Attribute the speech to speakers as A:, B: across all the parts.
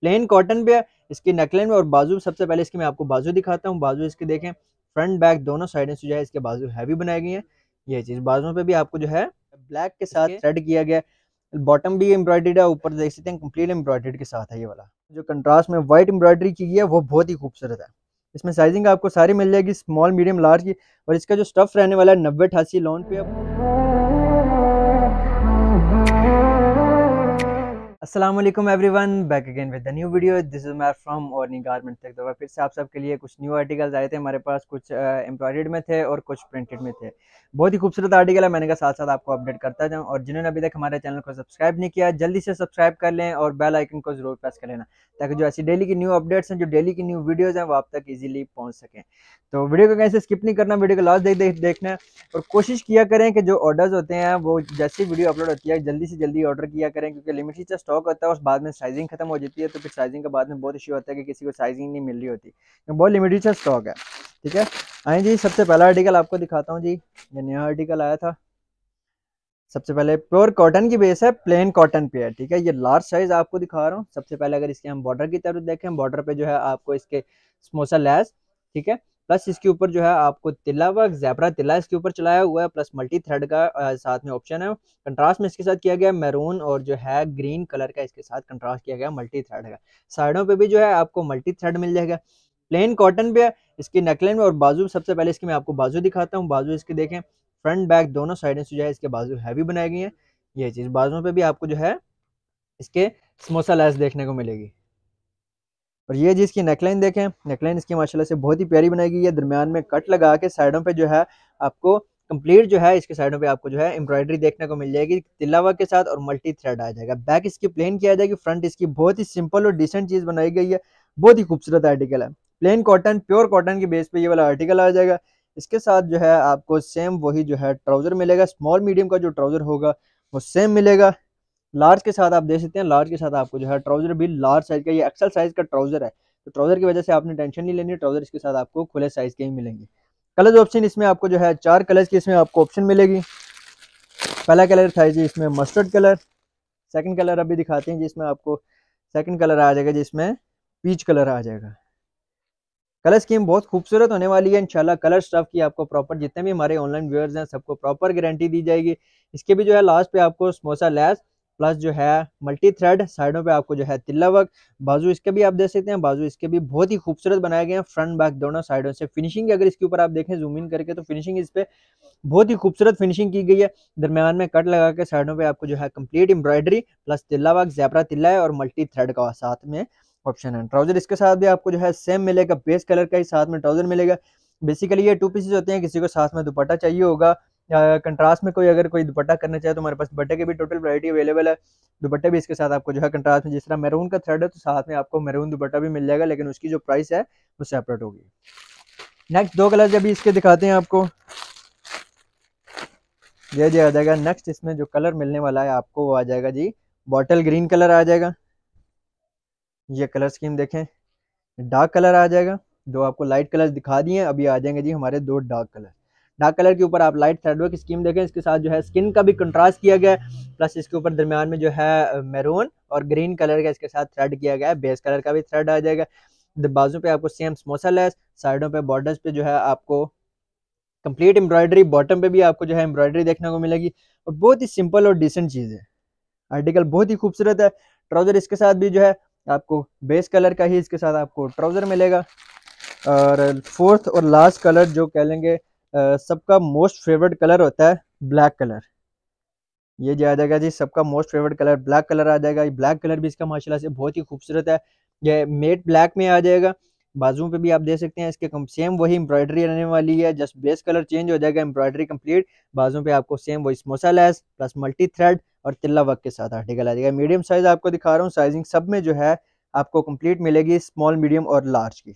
A: plane cotton पे है इसकी नेकलाइन में और बाजू सबसे पहले इसके मैं आपको बाजू दिखाता हूँ बाजू इसके देखें फ्रंट बैक दोनों साइडें जो है इसके बाजू हैवी बनाई गई हैं ये चीज़ बाजुओं पे भी आपको जो है ब्लैक के साथ थ्रेड किया गया बॉटम भी एम्ब्रॉयडेड है ऊपर देख सकते हैं कम्प्लीट एम्ब्रॉयडेड के साथ है ये वाला जो कंट्रास्ट में व्हाइट एम्ब्रॉयडरी की है वो बहुत ही खूबसूरत है इसमें साइजिंग आपको सारी मिल जाएगी स्मॉल मीडियम लार्ज की और इसका जो स्टफ़ रहने वाला है नब्बे अठासी लॉन पे असलम everyone back again with new video this is मैर फ्राम और नी गारमेंट तक दफा फिर से आप सबके लिए कुछ न्यू आर्टिकल्स आए थे हमारे पास कुछ एम्ब्रॉयड में थे और कुछ प्रिंटेड में थे बहुत ही खूबसूरत आर्टिकल है मैंने कहा साथ साथ आपको अपडेट करता जाऊँ और जिन्होंने अभी तक हमारे चैनल को सब्सक्राइब नहीं किया जल्दी से सब्सक्राइब कर लें और बेल आइकन को जरूर प्रेस कर लेना ताकि जो ऐसी डेली की न्यू अपडेट्स हैं जो डेली की न्यू वीडियोज़ हैं वो आप तक ईजिली पहुँच सकें तो वीडियो को कैसे स्किप नहीं करना वीडियो को लास्ट देख देख देखना और कोशिश किया करें कि जो ऑर्डर्स होते हैं वो जैसी वीडियो अपलोड होती है जल्दी से जल्दी ऑर्डर किया करें क्योंकि लिमिटेड स्टॉक स्टॉक होता है उस बाद में साइजिंग खत्म हो जाती है तो फिर साइजिंग के बाद में बहुत इश्यू होता है कि किसी को साइजिंग नहीं मिल रही होती तो बहुत लिमिटेड सा स्टॉक है ठीक है आए जी सबसे पहला आर्टिकल आपको दिखाता हूँ जी ये नया आर्टिकल आया था सबसे पहले प्योर कॉटन की बेस है प्लेन कॉटन पे है ठीक है ये लार्ज साइज आपको दिखा रहा हूँ सबसे पहले अगर इसके हम बॉर्डर की तरफ देखें बॉर्डर पे जो है आपको इसके स्मोसा लैस ठीक है प्लस इसके ऊपर जो है आपको तिला वर्क जैबरा तिला इसके ऊपर चलाया हुआ है प्लस मल्टी थ्रेड का साथ में ऑप्शन है कंट्रास्ट में इसके साथ किया गया मैरून और जो है ग्रीन कलर का इसके साथ कंट्रास्ट किया गया मल्टी थ्रेड का साइडों पर भी जो है आपको मल्टी थ्रेड मिल जाएगा प्लेन कॉटन पे है इसकी नेकलाइन में और बाजू सबसे पहले इसके मैं आपको बाजू दिखाता हूँ बाजू इसके देखें फ्रंट बैक दोनों साइडें से जो है इसके बाजू हैवी बनाई गई हैं ये चीज़ बाजुओं पर भी आपको जो है इसके समोसा लैस देखने को मिलेगी और ये जी इसकी नेकलाइन देखें नेकलाइन इसकी माशाल्लाह से बहुत ही प्यारी बनाई गई है दरमियान में कट लगा के साइडों पे जो है आपको कंप्लीट जो है इसके साइडों पे आपको जो है एम्ब्रॉयडरी देखने को मिल जाएगी तिलावा के साथ और मल्टी थ्रेड आ जाएगा बैक इसकी प्लेन किया जाएगी फ्रंट इसकी बहुत ही सिंपल और डिसेंट चीज़ बनाई गई है बहुत ही खूबसूरत आर्टिकल है प्लेन कॉटन प्योर कॉटन के बेस पे ये वाला आर्टिकल आ जाएगा इसके साथ जो है आपको सेम वही जो है ट्राउज़र मिलेगा स्मॉल मीडियम का जो ट्राउज़र होगा वो सेम मिलेगा लार्ज के साथ आप देख सकते हैं लार्ज के साथ आपको जो है ट्राउजर भी लार्ज साइज का ये एक्सल साइज का ट्राउजर है तो ट्राउजर की वजह से आपने टेंशन नहीं लेनी ट्राउजर इसके साथ आपको खुले साइज के ही मिलेंगे कलर ऑप्शन इसमें आपको जो है चार कलर की इसमें आपको ऑप्शन मिलेगी पहला कलर था जी इसमें मस्टर्ड कलर सेकंड कलर अभी दिखाते हैं जिसमें आपको सेकंड कलर आ जाएगा जिसमें पीच कलर आ जाएगा कलर स्कीम बहुत खूबसूरत होने वाली है इंशाल्लाह कलर स्टफ की आपको प्रॉपर जितने भी हमारे ऑनलाइन व्यूअर्स हैं सबको प्रॉपर गारंटी दी जाएगी इसके भी जो है लास्ट पे आपको समोसा लैस प्लस जो है मल्टी थ्रेड साइडों पे आपको जो है तिल्ला वर्क बाजू इसके भी आप देख सकते हैं बाजू इसके भी बहुत ही खूबसूरत बनाए गए हैं फ्रंट बैक दोनों साइडों से फिनिशिंग अगर इसके ऊपर आप देखें जूम इन करके तो फिनिशिंग इस पर बहुत ही खूबसूरत फिनिशिंग की गई है दरमियान में कट लगा के साइडों पर आपको जो है कम्प्लीट एम्ब्रॉयडरी प्लस तिल्ला वर्क जैपरा तिल्ला है और मल्टी थ्रेड का साथ में ऑप्शन है ट्राउजर इसके साथ भी आपको जो है सेम मिलेगा बेस कलर का ही साथ में ट्राउजर मिलेगा बेसिकली ये टू पीसेज होते हैं किसी को साथ में दुपट्टा चाहिए होगा कंट्रास्ट में कोई अगर कोई दुपट्टा करना चाहे तो हमारे पास दुपट्टे की भी टोटल वरायटी अवेलेबल है दुपट्टे भी इसके साथ आपको जो है कंट्रास्ट में जिस तरह मैरून का थ्रेड है तो साथ में आपको मैरून दुपट्टा भी मिल जाएगा लेकिन उसकी जो प्राइस है वो सेपरेट होगी नेक्स्ट दो कलर अभी इसके दिखाते हैं आपको यह जो आ जाएगा नेक्स्ट इसमें जो कलर मिलने वाला है आपको वो आ जाएगा जी बॉटल ग्रीन कलर आ जाएगा ये कलर स्कीम देखें डार्क कलर आ जाएगा दो आपको लाइट कलर दिखा दिए अभी आ जाएंगे जी हमारे दो डार्क कलर डार्क कलर के ऊपर आप लाइट थ्रेडवर्क स्कीम देखें इसके साथ जो है स्किन का भी कंट्रास्ट किया गया है प्लस इसके ऊपर दरमियान में जो है मेरून और ग्रीन कलर का इसके साथ थ्रेड किया गया है बेस कलर का भी थ्रेड आ जाएगा बाजू पे आपको सेम स्मोसा लेस साइडों पे बॉर्डर्स पे जो है आपको कंप्लीट एम्ब्रॉयडरी बॉटम पे भी आपको जो है एम्ब्रॉयडरी देखने को मिलेगी और बहुत ही सिंपल और डिसेंट चीज़ है आर्टिकल बहुत ही खूबसूरत है ट्राउज़र इसके साथ भी जो है आपको बेस कलर का ही इसके साथ आपको ट्राउज़र मिलेगा और फोर्थ और लास्ट कलर जो कह लेंगे सबका मोस्ट फेवरेट कलर होता है ब्लैक कलर ये जो आ जाएगा जी सबका most favourite colour black colour आ जाएगा ब्लैक कलर भी इसका माशाल्लाह से बहुत ही खूबसूरत है ये मेट ब्लैक में आ जाएगा बाजुओं पे भी आप देख सकते हैं इसके कम सेम वही एम्ब्रॉयडरी रहने वाली है जस्ट बेस कलर चेंज हो जाएगा एम्ब्रॉयडरी कम्प्लीट बाजुओं पे आपको सेम वही स्मोसा लेस प्लस मल्टी थ्रेड और तिल्ला वर्क के साथ आर्टिकल आ जाएगा मीडियम साइज आपको दिखा रहा हूँ साइजिंग सब में जो है आपको कम्प्लीट मिलेगी स्मॉल मीडियम और लार्ज की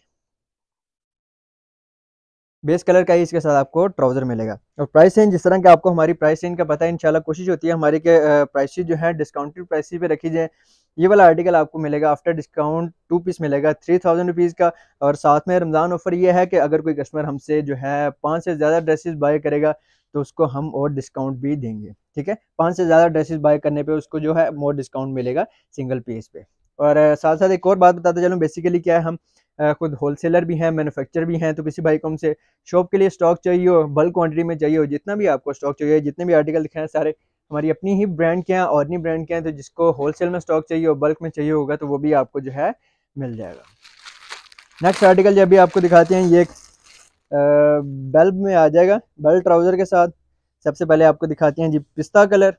A: बेस कलर का ही इसके साथ आपको ट्राउजर मिलेगा और प्राइस रेंज जिस तरह का आपको हमारी प्राइस रेंज का पता है इंशाल्लाह कोशिश होती है हमारी के प्राइस जो है डिस्काउंटेड प्राइस पे रखी जाए ये वाला आर्टिकल आपको मिलेगा आफ्टर डिस्काउंट टू पीस मिलेगा थ्री थाउजेंड रुपीज़ का और साथ में रमज़ान ऑफर ये है कि अगर कोई कस्टमर हमसे जो है पाँच से ज़्यादा ड्रेसेस बाय करेगा तो उसको हम और डिस्काउंट भी देंगे ठीक है पाँच से ज़्यादा ड्रेसेस बाय करने पे उसको जो है मोर डिस्काउंट मिलेगा सिंगल पीस पे और साथ साथ एक और बात बताते चलूँ बेसिकली क्या है हम खुद होलसेलर भी हैं मैन्युफैक्चर भी हैं तो किसी भाई को हमसे शॉप के लिए स्टॉक चाहिए हो बल्क क्वान्टिटी में चाहिए हो जितना भी आपको स्टॉक चाहिए जितने भी आर्टिकल दिखाएँ सारे हमारी अपनी ही ब्रांड के हैं और नहीं ब्रांड के हैं तो जिसको होलसेल में स्टॉक चाहिए हो बल्क में चाहिए होगा तो वो भी आपको जो है मिल जाएगा नेक्स्ट आर्टिकल जब भी आपको दिखाते हैं ये बल्ब में आ जाएगा बल्ब ट्राउज़र के साथ सबसे पहले आपको दिखाते हैं जी पिस्ता कलर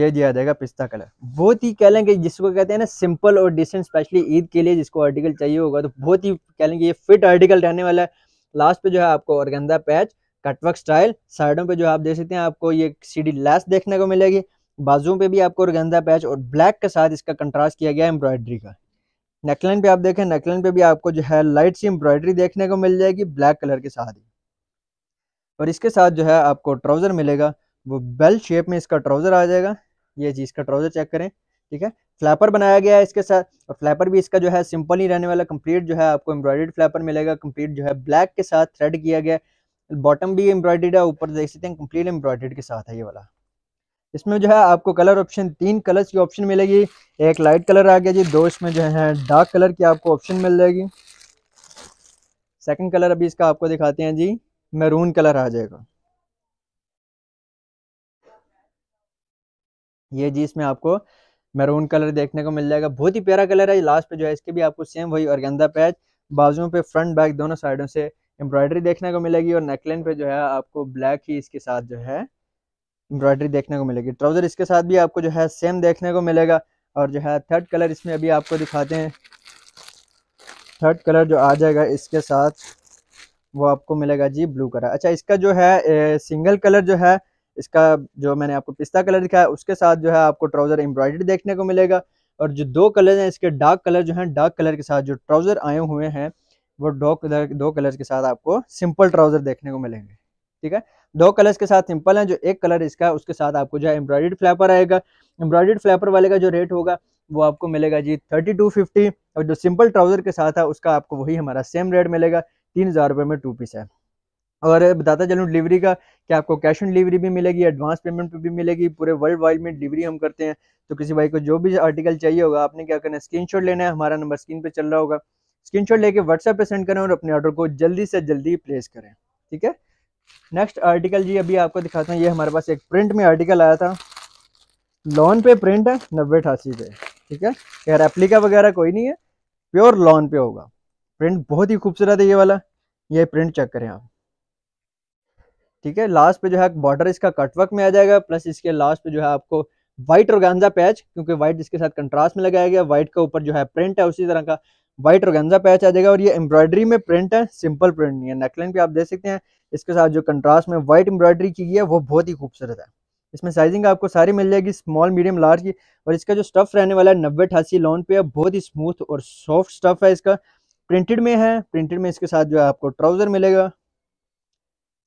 A: ये दिया जाएगा पिस्ता कलर बहुत ही कह लेंगे जिसको कहते हैं ना सिंपल और डिसेंट स्पेशली ईद के लिए जिसको आर्टिकल चाहिए होगा तो बहुत ही कह लेंगे ये फिट आर्टिकल रहने वाला है लास्ट पे जो है आपको औरगंदा पैच कटवर्क स्टाइल साइडों पे जो आप देख सकते हैं आपको ये सीडी लेस देखने को मिलेगी बाजुओं पे भी आपको औरगंदा पैच और ब्लैक के साथ इसका कंट्रास्ट किया गया है एम्ब्रॉयडरी का नेकलाइन पे आप देखें नेकलाइन पे भी आपको जो है लाइट सी एम्ब्रॉयडरी देखने को मिल जाएगी ब्लैक कलर के साथ ही और इसके साथ जो है आपको ट्राउज़र मिलेगा वो बेल शेप में इसका ट्राउज़र आ जाएगा ये जी इसका ट्राउजर चेक करें ठीक है फ्लैपर बनाया गया है इसके साथ और फ्लैपर भी इसका जो है सिंपल ही रहने वाला कंप्लीट जो है आपको एम्ब्रॉयडर्ड फ्लैपर मिलेगा कंप्लीट जो है ब्लैक के साथ थ्रेड किया गया बॉटम भी एम्ब्रॉयडर्ड है ऊपर देख सकते हैं कंप्लीट एम्ब्रॉयडर्ड के साथ है ये वाला इसमें जो है आपको कलर ऑप्शन तीन कलर्स की ऑप्शन मिलेगी एक लाइट कलर आ गया जी दो इसमें जो है डार्क कलर की आपको ऑप्शन मिल जाएगी सेकेंड कलर अभी इसका आपको दिखाते हैं जी मैरून कलर आ जाएगा ये जी इसमें आपको मैरून कलर देखने को मिल जाएगा बहुत ही प्यारा कलर है लास्ट पे जो है इसके भी आपको सेम वही और पैच बाजुओं पे फ्रंट बैक दोनों साइडों से एम्ब्रॉयडरी देखने को मिलेगी और नेकलाइन पे जो है आपको ब्लैक ही इसके साथ जो है एम्ब्रॉयडरी देखने को मिलेगी ट्राउज़र इसके साथ भी आपको जो है सेम देखने को मिलेगा और जो है थर्ड कलर इसमें अभी आपको दिखाते हैं थर्ड कलर जो आ जाएगा इसके साथ वो आपको मिलेगा जी ब्लू कलर अच्छा इसका जो है ए, सिंगल कलर जो है इसका जो मैंने आपको पिस्ता कलर दिखाया उसके साथ जो है आपको ट्राउज़र एम्ब्रॉयडरी देखने को मिलेगा और जो दो कलर हैं इसके डार्क कलर जो हैं डार्क कलर के साथ जो ट्राउज़र आए हुए हैं वो दो कलर दो कलर के साथ आपको सिंपल ट्राउज़र देखने को मिलेंगे ठीक है दो कलर्स के साथ सिंपल है जो एक कलर इसका है उसके साथ आपको जो है एम्ब्रॉयड फ्लैपर आएगा एम्ब्रॉयडर्ड फ्लैपर वाले का जो रेट होगा वो आपको मिलेगा जी थर्टी टू फिफ्टी और जो सिंपल ट्राउज़र के साथ है उसका आपको वही हमारा सेम रेट मिलेगा तीन हज़ार रुपये में टू पीस है और बताता चलूँ डिलीवरी का कि आपको कैश ऑन डिलीवरी भी मिलेगी एडवांस पेमेंट पे भी मिलेगी पूरे वर्ल्ड वाइड में डिलीवरी हम करते हैं तो किसी भाई को जो भी आर्टिकल चाहिए होगा आपने क्या करना है शॉट लेना है हमारा नंबर स्क्रीन पे चल रहा होगा शॉट लेके व्हाट्सएप पे सेंड करें और अपने ऑर्डर को जल्दी से जल्दी प्लेस करें ठीक है नेक्स्ट आर्टिकल जी अभी आपको दिखाता हूँ ये हमारे पास एक प्रिंट में आर्टिकल आया था लॉन पे प्रिंट है नब्बे अठासी पे ठीक है यार एप्लीका वगैरह कोई नहीं है प्योर लॉन पे होगा प्रिंट बहुत ही खूबसूरत है ये वाला ये प्रिंट चेक करें आप ठीक है लास्ट पे जो है बॉर्डर इसका कटवर्क में आ जाएगा प्लस इसके लास्ट पे जो है आपको व्हाइट और गांजा पैच क्योंकि व्हाइट इसके साथ कंट्रास्ट में लगाया गया व्हाइट का ऊपर जो है प्रिंट है उसी तरह का व्हाइट और गांजा पैच आ जाएगा और ये एम्ब्रॉयडरी में प्रिंट है सिंपल प्रिंट नहीं है नेकलाइन पे आप देख सकते हैं इसके साथ जो कंट्रास्ट में व्हाइट एम्ब्रॉयडरी की गई है वो बहुत ही खूबसूरत है इसमें साइजिंग आपको सारी मिल जाएगी स्मॉल मीडियम लार्ज की और इसका जो स्टफ़ रहने वाला है नब्बे अठासी लॉन पे है बहुत ही स्मूथ और सॉफ्ट स्टफ़ है इसका प्रिंटेड में है प्रिंटेड में इसके साथ जो है आपको ट्राउज़र मिलेगा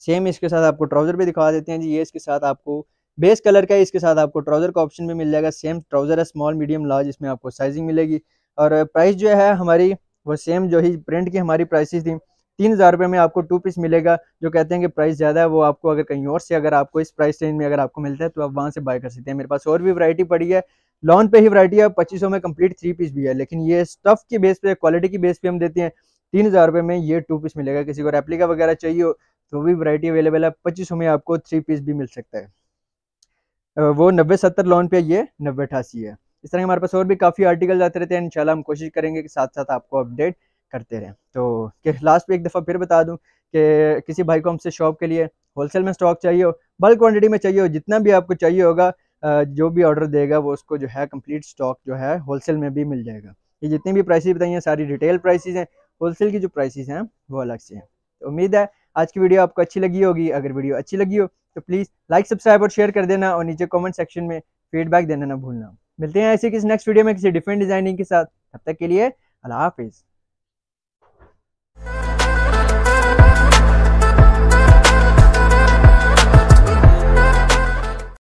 A: सेम इसके साथ आपको ट्राउज़र भी दिखा देते हैं जी ये इसके साथ आपको बेस कलर का है इसके साथ आपको ट्राउज़र का ऑप्शन भी मिल जाएगा सेम ट्राउज़र है स्मॉल मीडियम लार्ज इसमें आपको साइजिंग मिलेगी और प्राइस जो है हमारी वो सेम जो ही प्रिंट की हमारी प्राइसेस थी तीन हज़ार रुपये में आपको टू पीस मिलेगा जो कहते हैं कि प्राइस ज़्यादा है वो आपको अगर कहीं और से अगर आपको इस प्राइस रेंज में अगर आपको मिलता है तो आप वहाँ से बाय कर सकते हैं मेरे पास और भी वैरायटी पड़ी है लॉन पे ही वैरायटी है पच्चीस में कंप्लीट थ्री पीस भी है लेकिन ये स्टफ़ की बेस पे क्वालिटी की बेस पे हम देते हैं तीन हज़ार रुपये में ये टू पीस मिलेगा किसी को रेप्लिका वगैरह चाहिए हो तो भी वैरायटी अवेलेबल है पच्चीस में आपको थ्री पीस भी मिल सकता है वो नब्बे सत्तर लोन पे ये नब्बे अठासी है इस तरह हमारे पास और भी काफ़ी आर्टिकल आते रहते हैं इंशाल्लाह हम कोशिश करेंगे कि साथ साथ आपको अपडेट करते रहें तो लास्ट में एक दफ़ा फिर बता दूं कि किसी भाई को हमसे शॉप के लिए होलसेल में स्टॉक चाहिए हो बल्क क्वांटिटी में चाहिए हो जितना भी आपको चाहिए होगा जो भी ऑर्डर देगा वो उसको जो है कंप्लीट स्टॉक जो है होलसेल में भी मिल जाएगा ये जितनी भी प्राइसेस बताई हैं सारी रिटेल प्राइसेस हैं होलसेल की जो प्राइसेस हैं वो अलग से हैं तो उम्मीद है आज की वीडियो आपको अच्छी लगी होगी अगर वीडियो अच्छी लगी हो तो प्लीज़ लाइक सब्सक्राइब और शेयर कर देना और नीचे कॉमेंट सेक्शन में फीडबैक देना ना भूलना मिलते हैं ऐसे किसी नेक्स्ट वीडियो में किसी डिफरेंट डिजाइनिंग के साथ तब तक के लिए अल्लाह हाफिज़